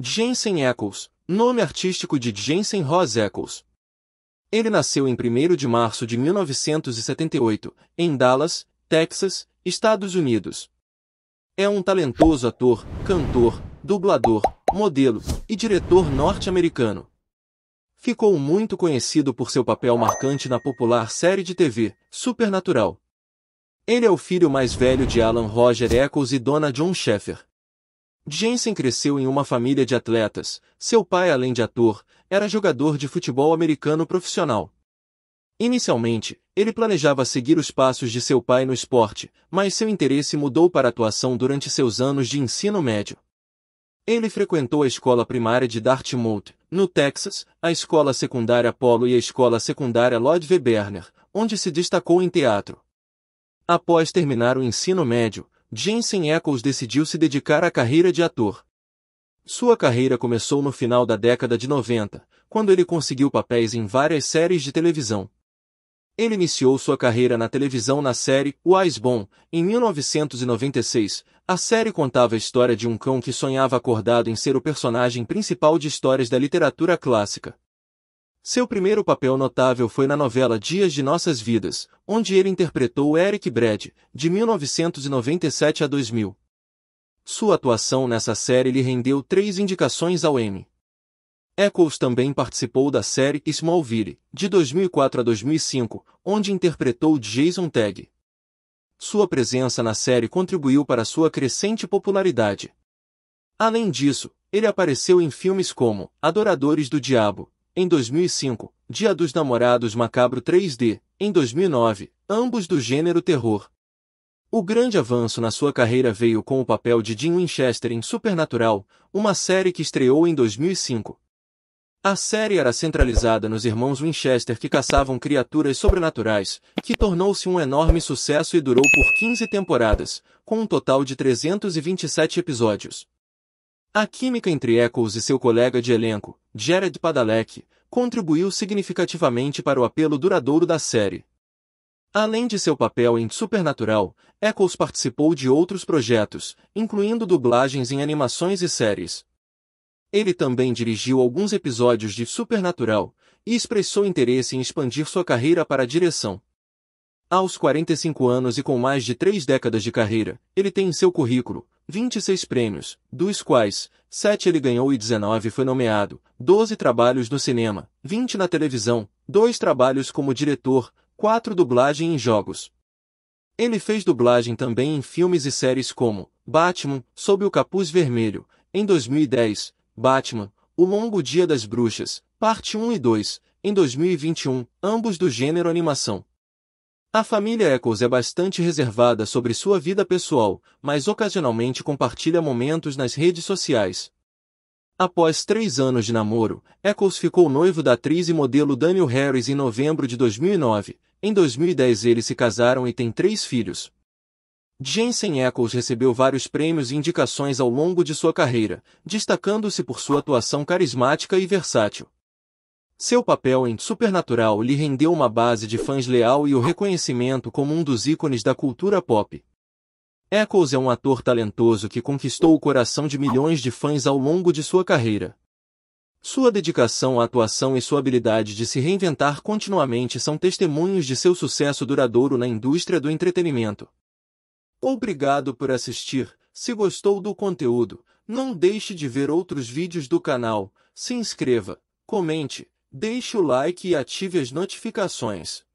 Jensen Eccles, nome artístico de Jensen Rose Eccles. Ele nasceu em 1 de março de 1978, em Dallas, Texas, Estados Unidos. É um talentoso ator, cantor, dublador, modelo e diretor norte-americano. Ficou muito conhecido por seu papel marcante na popular série de TV, Supernatural. Ele é o filho mais velho de Alan Roger Eccles e Donna John Sheffer. Jensen cresceu em uma família de atletas, seu pai além de ator, era jogador de futebol americano profissional. Inicialmente, ele planejava seguir os passos de seu pai no esporte, mas seu interesse mudou para a atuação durante seus anos de ensino médio. Ele frequentou a escola primária de Dartmouth, no Texas, a escola secundária Polo e a escola secundária Lloyd Weberner, Berner, onde se destacou em teatro. Após terminar o ensino médio, Jensen Ackles decidiu se dedicar à carreira de ator. Sua carreira começou no final da década de 90, quando ele conseguiu papéis em várias séries de televisão. Ele iniciou sua carreira na televisão na série Wise Bom, em 1996. A série contava a história de um cão que sonhava acordado em ser o personagem principal de histórias da literatura clássica. Seu primeiro papel notável foi na novela Dias de Nossas Vidas, onde ele interpretou Eric Brad, de 1997 a 2000. Sua atuação nessa série lhe rendeu três indicações ao Emmy. Eccles também participou da série Smallville, de 2004 a 2005, onde interpretou Jason Tagg. Sua presença na série contribuiu para sua crescente popularidade. Além disso, ele apareceu em filmes como Adoradores do Diabo, em 2005, Dia dos Namorados Macabro 3D, em 2009, ambos do gênero terror. O grande avanço na sua carreira veio com o papel de Dean Winchester em Supernatural, uma série que estreou em 2005. A série era centralizada nos irmãos Winchester que caçavam criaturas sobrenaturais, que tornou-se um enorme sucesso e durou por 15 temporadas, com um total de 327 episódios. A química entre Eccles e seu colega de elenco, Jared Padalecki, contribuiu significativamente para o apelo duradouro da série. Além de seu papel em Supernatural, Eccles participou de outros projetos, incluindo dublagens em animações e séries. Ele também dirigiu alguns episódios de Supernatural e expressou interesse em expandir sua carreira para a direção. Aos 45 anos e com mais de três décadas de carreira, ele tem em seu currículo 26 prêmios, dos quais 7 ele ganhou e 19 foi nomeado, 12 trabalhos no cinema, 20 na televisão, 2 trabalhos como diretor, 4 dublagem em jogos. Ele fez dublagem também em filmes e séries como Batman, Sob o Capuz Vermelho, em 2010, Batman, O Longo Dia das Bruxas, parte 1 e 2, em 2021, ambos do gênero animação. A família Eccles é bastante reservada sobre sua vida pessoal, mas ocasionalmente compartilha momentos nas redes sociais. Após três anos de namoro, Eccles ficou noivo da atriz e modelo Daniel Harris em novembro de 2009. Em 2010 eles se casaram e têm três filhos. Jensen Eccles recebeu vários prêmios e indicações ao longo de sua carreira, destacando-se por sua atuação carismática e versátil. Seu papel em Supernatural lhe rendeu uma base de fãs leal e o reconhecimento como um dos ícones da cultura pop. Eccles é um ator talentoso que conquistou o coração de milhões de fãs ao longo de sua carreira. Sua dedicação à atuação e sua habilidade de se reinventar continuamente são testemunhos de seu sucesso duradouro na indústria do entretenimento. Obrigado por assistir. Se gostou do conteúdo, não deixe de ver outros vídeos do canal, se inscreva, comente, deixe o like e ative as notificações.